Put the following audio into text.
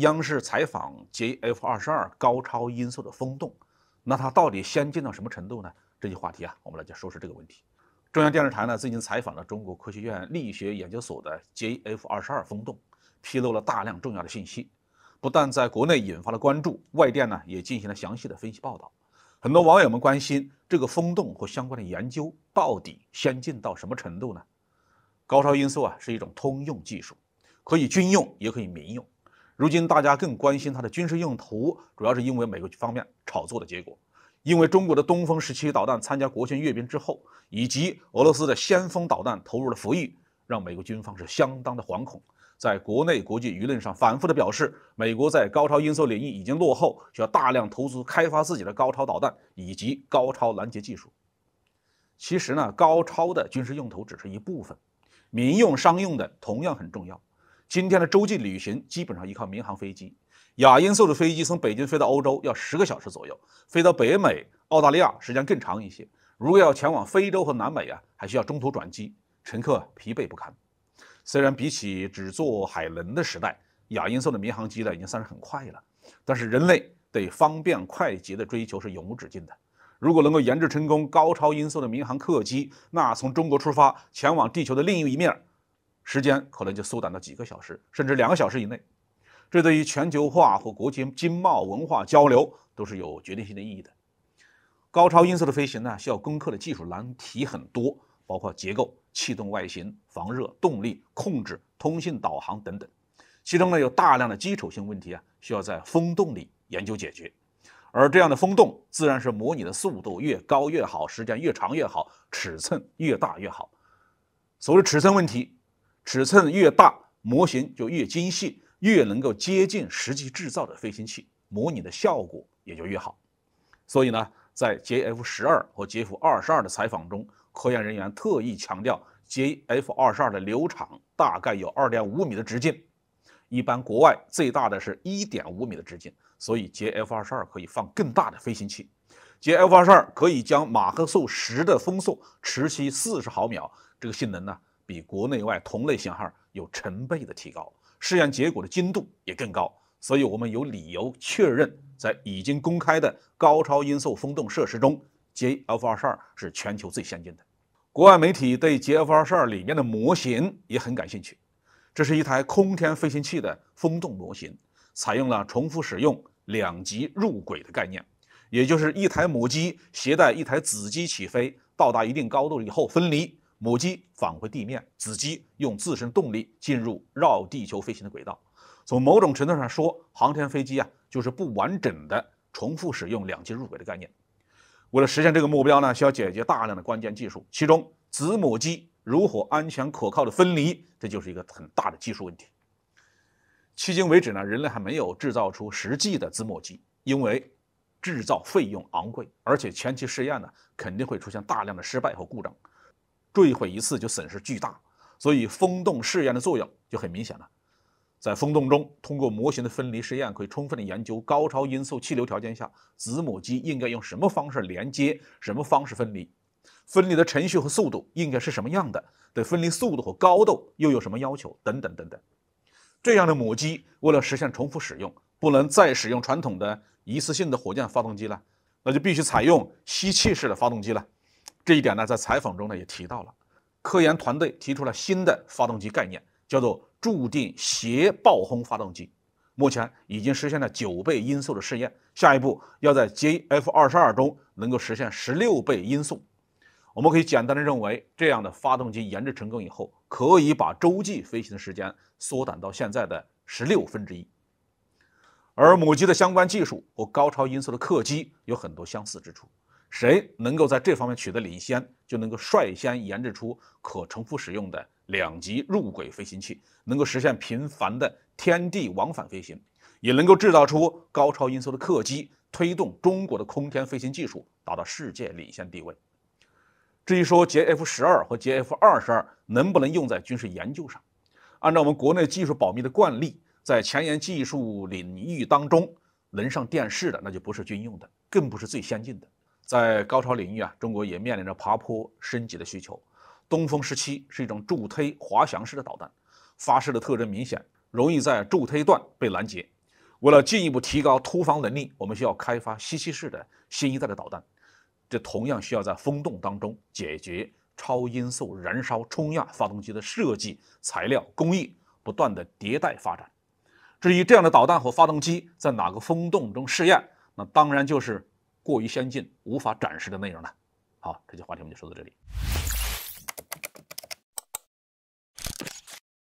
央视采访 JF 二十二高超音速的风洞，那它到底先进到什么程度呢？这些话题啊，我们来就说说这个问题。中央电视台呢最近采访了中国科学院力学研究所的 JF 二十二风洞，披露了大量重要的信息，不但在国内引发了关注，外电呢也进行了详细的分析报道。很多网友们关心这个风洞和相关的研究到底先进到什么程度呢？高超音速啊是一种通用技术，可以军用也可以民用。如今大家更关心它的军事用途，主要是因为美国方面炒作的结果。因为中国的东风十七导弹参加国庆阅兵之后，以及俄罗斯的先锋导弹投入了服役，让美国军方是相当的惶恐，在国内国际舆论上反复的表示，美国在高超音速领域已经落后，需要大量投资开发自己的高超导弹以及高超拦截技术。其实呢，高超的军事用途只是一部分，民用商用的同样很重要。今天的洲际旅行基本上依靠民航飞机，亚音速的飞机从北京飞到欧洲要十个小时左右，飞到北美、澳大利亚时间更长一些。如果要前往非洲和南美啊，还需要中途转机，乘客疲惫不堪。虽然比起只坐海轮的时代，亚音速的民航机呢已经算是很快了，但是人类对方便快捷的追求是永无止境的。如果能够研制成功高超音速的民航客机，那从中国出发前往地球的另一面时间可能就缩短到几个小时，甚至两个小时以内。这对于全球化和国际经贸文化交流都是有决定性的意义的。高超音速的飞行呢，需要攻克的技术难题很多，包括结构、气动外形、防热、动力、控制、通信、导航等等。其中呢，有大量的基础性问题啊，需要在风洞里研究解决。而这样的风洞，自然是模拟的速度越高越好，时间越长越好，尺寸越大越好。所谓尺寸问题。尺寸越大，模型就越精细，越能够接近实际制造的飞行器，模拟的效果也就越好。所以呢，在 JF 十二和 JF 二十二的采访中，科研人员特意强调，JF 二十二的流场大概有二点五米的直径，一般国外最大的是一点五米的直径，所以 JF 二十二可以放更大的飞行器。JF 二十二可以将马赫数十的风速持续四十毫秒，这个性能呢？比国内外同类型号有成倍的提高，试验结果的精度也更高，所以我们有理由确认，在已经公开的高超音速风洞设施中，JF 二十二是全球最先进的。国外媒体对 JF 二十二里面的模型也很感兴趣，这是一台空天飞行器的风洞模型，采用了重复使用两级入轨的概念，也就是一台母机携带一台子机起飞，到达一定高度以后分离。母机返回地面，子机用自身动力进入绕地球飞行的轨道。从某种程度上说，航天飞机啊，就是不完整的重复使用两栖入轨的概念。为了实现这个目标呢，需要解决大量的关键技术，其中子母机如何安全可靠的分离，这就是一个很大的技术问题。迄今为止呢，人类还没有制造出实际的子母机，因为制造费用昂贵，而且前期试验呢，肯定会出现大量的失败和故障。坠毁一次就损失巨大，所以风洞试验的作用就很明显了。在风洞中，通过模型的分离试验，可以充分的研究高超音速气流条件下子母机应该用什么方式连接、什么方式分离、分离的程序和速度应该是什么样的、对分离速度和高度又有什么要求等等等等。这样的母机为了实现重复使用，不能再使用传统的一次性的火箭发动机了，那就必须采用吸气式的发动机了。这一点呢，在采访中呢也提到了，科研团队提出了新的发动机概念，叫做“注定斜爆轰发动机”，目前已经实现了九倍音速的试验，下一步要在 JF-22 中能够实现十六倍音速。我们可以简单的认为，这样的发动机研制成功以后，可以把洲际飞行的时间缩短到现在的十六分之一。而母机的相关技术和高超音速的客机有很多相似之处。谁能够在这方面取得领先，就能够率先研制出可重复使用的两级入轨飞行器，能够实现频繁的天地往返飞行，也能够制造出高超音速的客机，推动中国的空天飞行技术达到世界领先地位。至于说 JF 十二和 JF 二十二能不能用在军事研究上，按照我们国内技术保密的惯例，在前沿技术领域当中，能上电视的那就不是军用的，更不是最先进的。在高超领域啊，中国也面临着爬坡升级的需求。东风十七是一种助推滑翔式的导弹，发射的特征明显，容易在助推段被拦截。为了进一步提高突防能力，我们需要开发吸气式的新一代的导弹。这同样需要在风洞当中解决超音速燃烧冲压发动机的设计、材料、工艺，不断的迭代发展。至于这样的导弹和发动机在哪个风洞中试验，那当然就是。过于先进，无法展示的内容呢？好，这期话题我们就说到这里。